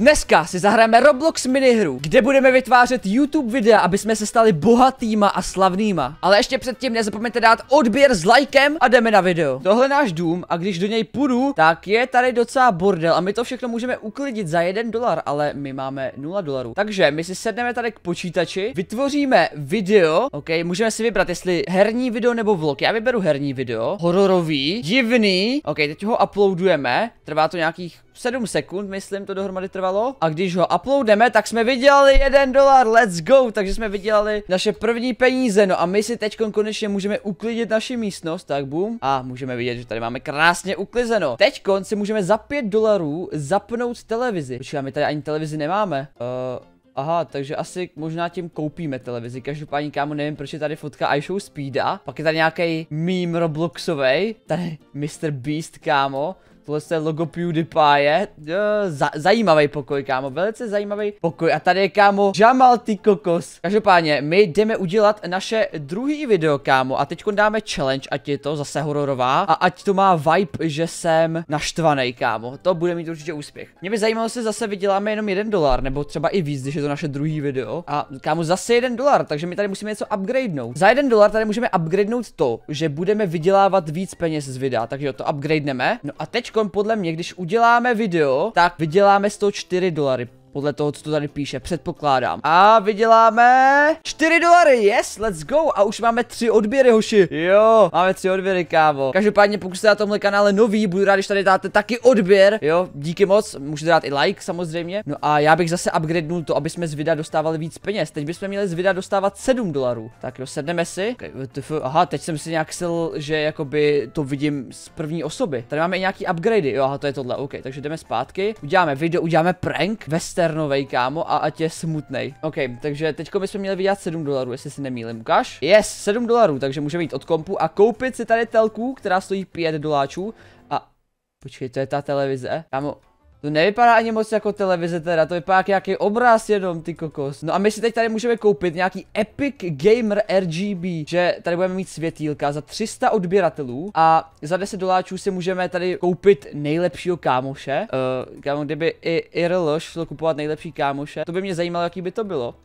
Dneska si zahrajeme Roblox minihru, kde budeme vytvářet YouTube videa, aby jsme se stali bohatýma a slavnýma. Ale ještě předtím nezapomeňte dát odběr s lajkem a jdeme na video. Tohle je náš dům a když do něj půjdu, tak je tady docela bordel a my to všechno můžeme uklidit za jeden dolar, ale my máme 0 dolarů. Takže my si sedneme tady k počítači, vytvoříme video, ok, můžeme si vybrat, jestli herní video nebo vlog. Já vyberu herní video, hororový, divný, ok, teď ho uploadujeme, trvá to nějakých 7 sekund, myslím, to dohromady trvalo. A když ho uploademe, tak jsme vydělali 1 dolar, let's go, takže jsme vydělali naše první peníze, no a my si teď konečně můžeme uklidit naši místnost, tak bum. A můžeme vidět, že tady máme krásně uklizeno. Teď si můžeme za 5 dolarů zapnout televizi. Počkej, my tady ani televizi nemáme. Uh... Aha, takže asi možná tím koupíme televizi. Každopádně, kámo, nevím, proč je tady fotka iShow Speeda. Pak je tady nějaký meme Robloxovej. Tady Mr. Beast, kámo. Tohle je logo PewDiePie. Uh, za zajímavý pokoj, kámo. Velice zajímavý pokoj. A tady je, kámo, Jamal ty kokos. Každopádně, my jdeme udělat naše druhý video, kámo. A teď dáme challenge, ať je to zase hororová. A ať to má vibe, že jsem naštvaný, kámo. To bude mít určitě úspěch. Mě by zajímalo, jestli zase vyděláme jenom jeden dolar, nebo třeba i víc, když je to naše druhý video. A kámo, zase jeden dolar, takže my tady musíme něco upgradenout. Za jeden dolar tady můžeme upgradenout to, že budeme vydělávat víc peněz z videa, takže jo, to upgradeneme. No a teď podle mě, když uděláme video, tak vyděláme 104 dolary. Podle toho, co to tady píše, předpokládám. A vyděláme 4 dolary, yes, let's go. A už máme 3 odběry, hoši. Jo, máme 3 odběry, kávo. Každopádně, pokud jste na tomhle kanále nový, budu rád, když tady dáte taky odběr. Jo, díky moc, můžete dát i like samozřejmě. No a já bych zase upgradenul to, aby jsme z videa dostávali víc peněz. Teď bychom měli z videa dostávat 7 dolarů. Tak jo, sedneme si. Aha, teď jsem si nějak sil, že jakoby to vidím z první osoby. Tady máme i nějaký upgradey, jo, aha, to je tohle, OK. Takže jdeme zpátky, uděláme video, uděláme prank, veste Cernovej, kámo, a ať je smutnej. OK, takže teďko my jsme měli vydělat 7 dolarů, jestli si nemýlim. Ukáž? Yes, 7 dolarů, takže můžeme jít od kompu a koupit si tady telku, která stojí 5 doláčů. A počkej, to je ta televize. Kámo, to nevypadá ani moc jako televize teda, to vypadá jako nějaký obraz jenom, ty kokos. No a my si teď tady můžeme koupit nějaký Epic Gamer RGB, že tady budeme mít světýlka za 300 odběratelů a za 10 doláčů si můžeme tady koupit nejlepšího kámoše. Uh, kámo, kdyby i Irl šlo kupovat nejlepší kámoše, to by mě zajímalo, jaký by to bylo.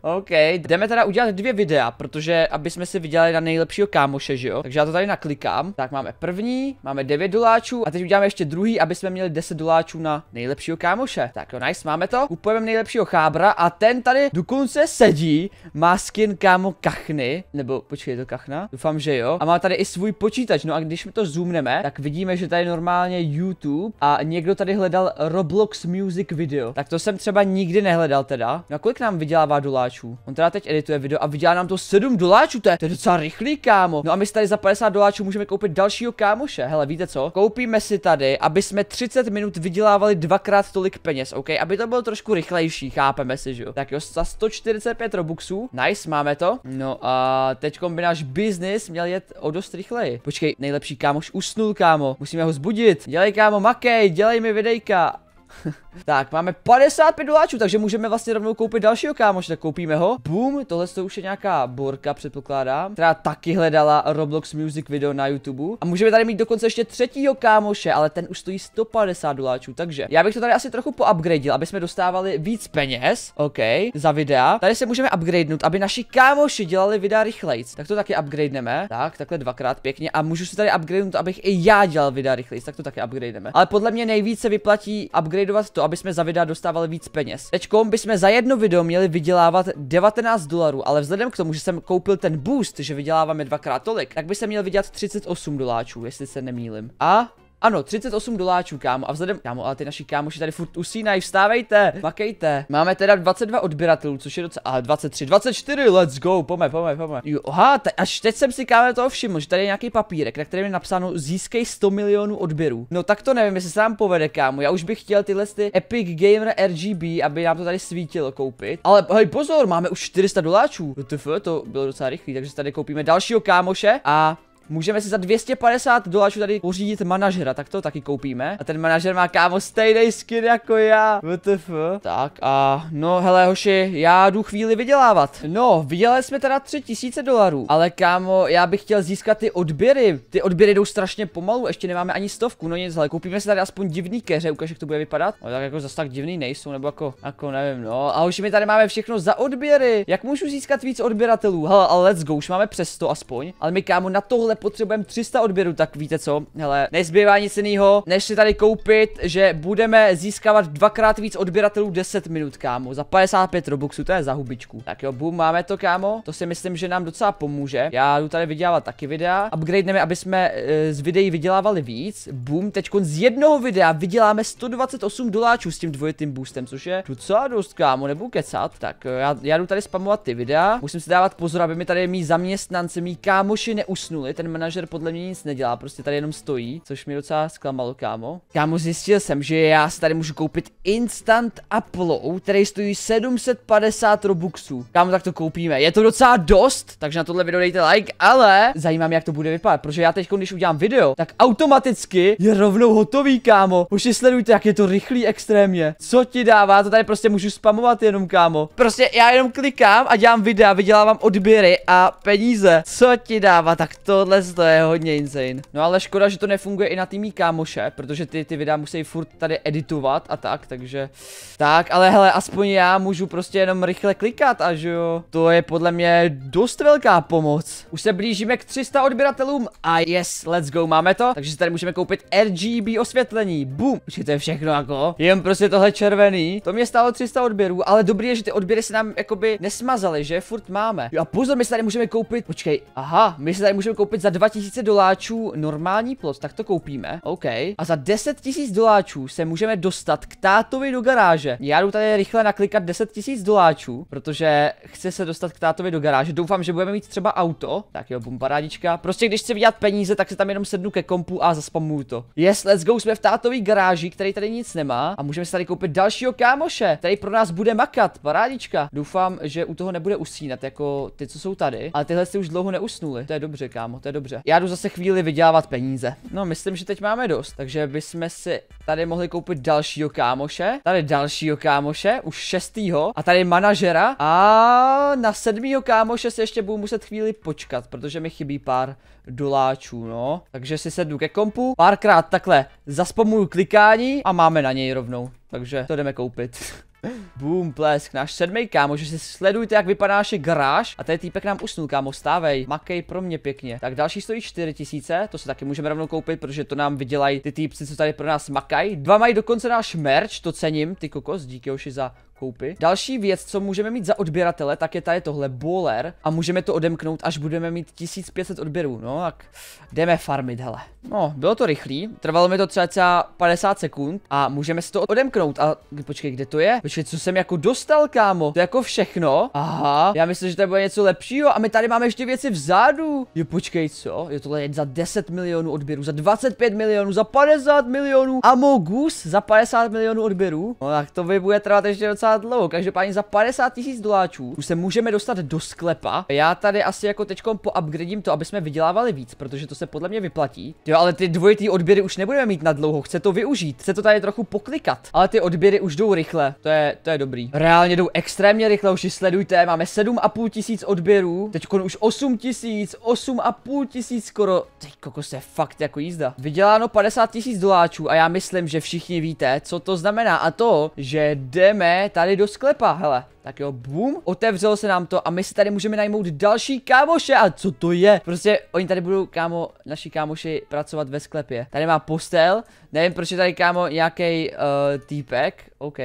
OK, jdeme teda udělat dvě videa, protože aby jsme si vydělali na nejlepšího kámoše, že jo? Takže já to tady naklikám. Tak máme první, máme 9 doláčů a teď uděláme ještě druhý, aby jsme měli 10 doláčů na nejlepšího kámoše. Tak jo, nice, máme to. Kupujeme nejlepšího chábra a ten tady dokonce sedí, má skin kámo kachny, nebo počkej, je to kachna? Doufám, že jo. A má tady i svůj počítač, no a když my to zoomneme, tak vidíme, že tady normálně YouTube a někdo tady hledal Roblox Music video. Tak to jsem třeba nikdy nehledal teda. No a kolik nám vydělává doláčů? doláčů. On teda teď edituje video a vydělá nám to 7 doláčů, to je, to je docela rychlý, kámo. No a my si tady za 50 doláčů můžeme koupit dalšího kámoše. Hele, víte co? Koupíme si tady, aby jsme 30 minut vydělávali dvakrát tolik peněz, OK? Aby to bylo trošku rychlejší, chápeme si, že jo? Tak jo, za 145 robuxů. Nice, máme to. No a teď by náš biznis měl jet o dost rychleji. Počkej, nejlepší kámoš usnul, kámo. Musíme ho zbudit. Dělej, kámo, makej, dělej mi videjka. tak, máme 55 doláčů, takže můžeme vlastně rovnou koupit dalšího kámoš, tak koupíme ho. Boom, tohle to už je nějaká borka, předpokládám, která taky hledala Roblox Music video na YouTube. A můžeme tady mít dokonce ještě třetího kámoše, ale ten už stojí 150 doláčů, takže já bych to tady asi trochu poupgradil, aby jsme dostávali víc peněz, OK, za videa. Tady se můžeme upgradenout, aby naši kámoši dělali videa rychlejc. Tak to taky upgradeneme, tak, takhle dvakrát pěkně a můžu si tady upgradenout, abych i já dělal videa rychlejc, tak to taky upgradeneme. Ale podle mě nejvíce vyplatí upgrade upgradeovat to, aby jsme za videa dostávali víc peněz. Teďkom bychom za jedno video měli vydělávat 19 dolarů, ale vzhledem k tomu, že jsem koupil ten boost, že vyděláváme dvakrát tolik, tak by se měl vydělat 38 doláčů, jestli se nemýlim. A ano, 38 doláčů, kámo. A vzhledem, kámo, ale ty naši kámoši tady furt usínají, vstávejte, makejte. Máme teda 22 odběratelů, což je docela, a 23, 24, let's go, pome, pome, pome. Jo, aha, te, až teď jsem si kámo toho všiml, že tady je nějaký papírek, na kterém je napsáno získej 100 milionů odběrů. No tak to nevím, jestli se nám povede, kámo. Já už bych chtěl tyhle ty Epic Gamer RGB, aby nám to tady svítilo koupit. Ale hej, pozor, máme už 400 doláčů. To, to bylo docela rychlý, takže tady koupíme dalšího kámoše a Můžeme si za 250 dolarů tady pořídit manažera, tak to taky koupíme. A ten manažer má kámo stejný skin jako já. WTF. Tak a no hele hoši, já jdu chvíli vydělávat. No, vydělali jsme teda 3000 dolarů, ale kámo, já bych chtěl získat ty odběry. Ty odběry jdou strašně pomalu, ještě nemáme ani stovku, no nic, ale koupíme si tady aspoň divný keře, ukáž, jak to bude vypadat. No tak jako zas tak divný nejsou, nebo jako, jako nevím, no. A hoši, my tady máme všechno za odběry. Jak můžu získat víc odběratelů? Hele, ale let's go, už máme přes 100 aspoň. Ale my kámo na tohle ale potřebujeme 300 odběrů, tak víte co? Hele, nezbývá nic jiného, než si tady koupit, že budeme získávat dvakrát víc odběratelů 10 minut, kámo. Za 55 robuxů, to je za hubičku. Tak jo, boom, máme to, kámo. To si myslím, že nám docela pomůže. Já jdu tady vydělávat taky videa. Upgradeneme, aby jsme e, z videí vydělávali víc. Boom, teď z jednoho videa vyděláme 128 doláčů s tím dvojitým boostem, což je docela dost, kámo, nebudu kecat. Tak e, já, já jdu tady spamovat ty videa. Musím si dávat pozor, aby mi tady mý zaměstnanci, mý kámoši neusnuli. Ten ten manažer podle mě nic nedělá, prostě tady jenom stojí, což mi docela zklamalo, kámo. Kámo, zjistil jsem, že já si tady můžu koupit instant upload, který stojí 750 robuxů. Kámo, tak to koupíme. Je to docela dost, takže na tohle video dejte like, ale zajímá mě, jak to bude vypadat, protože já teď, když udělám video, tak automaticky je rovnou hotový, kámo. Už si sledujte, jak je to rychlý extrémně. Co ti dává? To tady prostě můžu spamovat jenom, kámo. Prostě já jenom klikám a dělám videa, vydělávám odběry a peníze. Co ti dává? Tak tohle tohle to je hodně insane. No ale škoda, že to nefunguje i na týmí kámoše, protože ty, ty videa musí furt tady editovat a tak, takže... Tak, ale hele, aspoň já můžu prostě jenom rychle klikat a že jo. To je podle mě dost velká pomoc. Už se blížíme k 300 odběratelům a yes, let's go, máme to. Takže si tady můžeme koupit RGB osvětlení, Boom. Už to je všechno jako, jen prostě tohle červený. To mě stálo 300 odběrů, ale dobrý je, že ty odběry se nám jakoby nesmazaly, že furt máme. Jo a pozor, my si tady můžeme koupit, počkej, aha, my si tady můžeme koupit za 2000 doláčů normální plot, tak to koupíme. OK. A za 10 000 doláčů se můžeme dostat k tátovi do garáže. Já jdu tady rychle naklikat 10 000 doláčů, protože chci se dostat k tátovi do garáže. Doufám, že budeme mít třeba auto. Tak jo, bum, parádička. Prostě když chci vydělat peníze, tak se tam jenom sednu ke kompu a zaspamuju to. Yes, let's go, jsme v tátový garáži, který tady nic nemá. A můžeme si tady koupit dalšího kámoše, který pro nás bude makat. Parádička. Doufám, že u toho nebude usínat, jako ty, co jsou tady. Ale tyhle si už dlouho neusnuli. To je dobře, kámo, to je dobře. Já jdu zase chvíli vydělávat peníze. No, myslím, že teď máme dost, takže bychom si tady mohli koupit dalšího kámoše, tady dalšího kámoše, už šestýho, a tady manažera a na sedmýho kámoše si ještě budu muset chvíli počkat, protože mi chybí pár doláčů, no. Takže si sednu ke kompu, párkrát takhle zaspomuju klikání a máme na něj rovnou, takže to jdeme koupit. Boom, plesk, náš sedmý kámo, že si sledujte, jak vypadá naše garáž. A tady týpek nám usnul, kámo, stávej, makej pro mě pěkně. Tak další stojí 4000, to se taky můžeme rovnou koupit, protože to nám vydělají ty týpci, co tady pro nás makají. Dva mají dokonce náš merch, to cením, ty kokos, díky už za koupy. Další věc, co můžeme mít za odběratele, tak je tady tohle bowler a můžeme to odemknout, až budeme mít 1500 odběrů, no tak jdeme farmit, hele. No, bylo to rychlý, trvalo mi to třeba, třeba 50 sekund a můžeme si to odemknout a počkej, kde to je? Počkej, co jsem jako dostal, kámo? To je jako všechno? Aha, já myslím, že to bude něco lepšího a my tady máme ještě věci vzadu. Jo, počkej, co? Jo, tohle je za 10 milionů odběrů, za 25 milionů, za 50 milionů. Amogus za 50 milionů odběrů. No tak to by bude trvat ještě docela docela dlouho, každopádně za 50 tisíc doláčů už se můžeme dostat do sklepa. Já tady asi jako po upgradím to, aby jsme vydělávali víc, protože to se podle mě vyplatí. Jo, ale ty dvojitý odběry už nebudeme mít na dlouho, chce to využít, chce to tady trochu poklikat, ale ty odběry už jdou rychle, to je, to je dobrý. Reálně jdou extrémně rychle, už si sledujte, máme 7,5 tisíc odběrů, Teď už 8 tisíc, 8,5 tisíc skoro, Teď koko je fakt jako jízda. Vyděláno 50 tisíc doláčů a já myslím, že všichni víte, co to znamená a to, že jdeme tady do sklepa, hele. Tak jo, bum, otevřelo se nám to a my si tady můžeme najmout další kámoše. A co to je? Prostě oni tady budou, kámo, naši kámoši pracovat ve sklepě. Tady má postel, nevím, proč je tady, kámo, nějaký uh, eh, týpek. OK,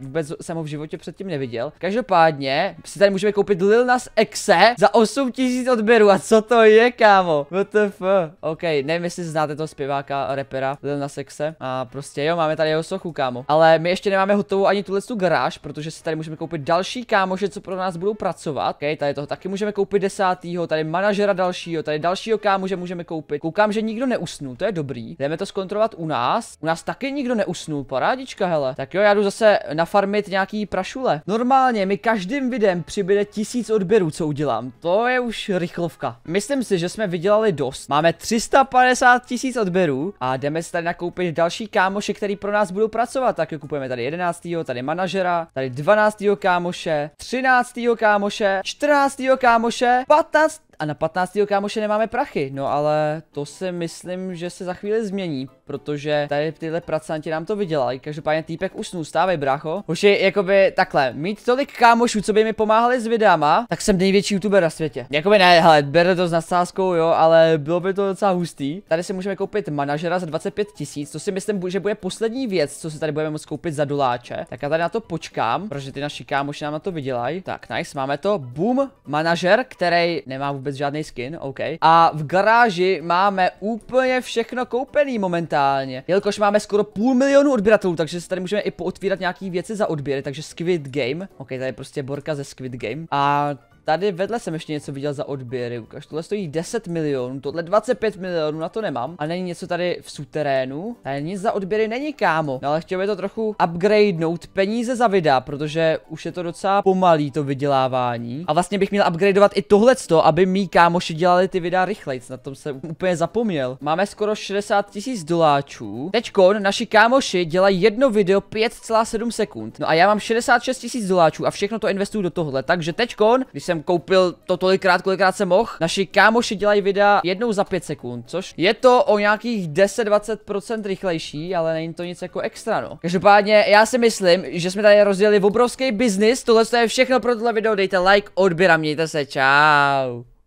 vůbec jsem ho v životě předtím neviděl. Každopádně si tady můžeme koupit Lil Nas Exe za 8000 odběrů a co to je, kámo? WTF? OK, nevím, jestli znáte toho zpěváka, repera Lil Nas Exe. A prostě jo, máme tady jeho sochu, kámo. Ale my ještě nemáme hotovou ani tuhle tu garáž, protože si tady můžeme koupit další že co pro nás budou pracovat. OK, tady toho taky můžeme koupit desátýho, tady manažera dalšího, tady dalšího kámože můžeme koupit. Koukám, že nikdo neusnul, to je dobrý. Jdeme to zkontrolovat u nás. U nás taky nikdo neusnul, parádička, hele. Tak jo, já jdu zase nafarmit nějaký prašule. Normálně mi každým videem přibude tisíc odběrů, co udělám. To je už rychlovka. Myslím si, že jsme vydělali dost. Máme 350 tisíc odběrů a jdeme si tady nakoupit další kámoše, který pro nás budou pracovat. Tak kupujeme tady 11. tady manažera, tady 12. kámoše, 13. kámoše, 14. kámoše, 15 a na 15. kámoše nemáme prachy, no ale to si myslím, že se za chvíli změní, protože tady tyhle pracanti nám to vydělají. Každopádně týpek usnul, stávej brácho. Už je jakoby takhle, mít tolik kámošů, co by mi pomáhali s videama, tak jsem největší youtuber na světě. Jakoby ne, hele, berte to s nasázkou, jo, ale bylo by to docela hustý. Tady si můžeme koupit manažera za 25 tisíc, to si myslím, že bude poslední věc, co si tady budeme moct koupit za doláče. Tak já tady na to počkám, protože ty naši kámoši nám na to vydělají. Tak, nice, máme to. Boom, manažer, který nemá vůbec vůbec žádný skin, OK. A v garáži máme úplně všechno koupený momentálně, jelikož máme skoro půl milionu odběratelů, takže se tady můžeme i pootvírat nějaký věci za odběry, takže Squid Game, OK, tady je prostě borka ze Squid Game. A Tady vedle jsem ještě něco viděl za odběry, ukaž, tohle stojí 10 milionů, tohle 25 milionů, na to nemám. A není něco tady v suterénu, tady nic za odběry není kámo, no, ale chtěl by to trochu upgradenout peníze za videa, protože už je to docela pomalý to vydělávání. A vlastně bych měl upgradeovat i tohleto, aby mý kámoši dělali ty videa rychlejc, na tom jsem úplně zapomněl. Máme skoro 60 tisíc doláčů. Teďkon naši kámoši dělají jedno video 5,7 sekund. No a já mám 66 tisíc doláčů a všechno to investuju do tohle, takže teďkon, když jsem jsem koupil to tolikrát, kolikrát jsem mohl. Naši kámoši dělají videa jednou za 5 sekund, což je to o nějakých 10-20% rychlejší, ale není to nic jako extra, no. Každopádně já si myslím, že jsme tady rozdělili obrovský biznis, tohle je všechno pro tohle video, dejte like, odběr a mějte se, čau.